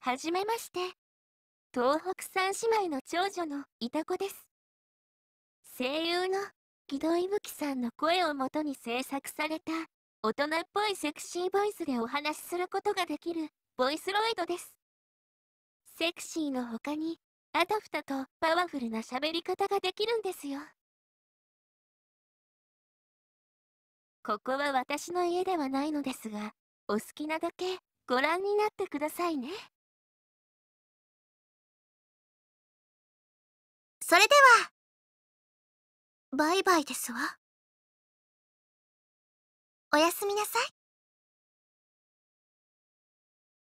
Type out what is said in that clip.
はじめまして。東北三姉妹の長女のいた子です。声優の木戸伊吹さんの声をもとに制作された大人っぽいセクシーボイスでお話しすることができるボイスロイドです。セクシーの他にあたふたとパワフルな喋り方ができるんですよ。ここは私の家ではないのですが、お好きなだけご覧になってくださいね。それではバイバイですわおやすみなさい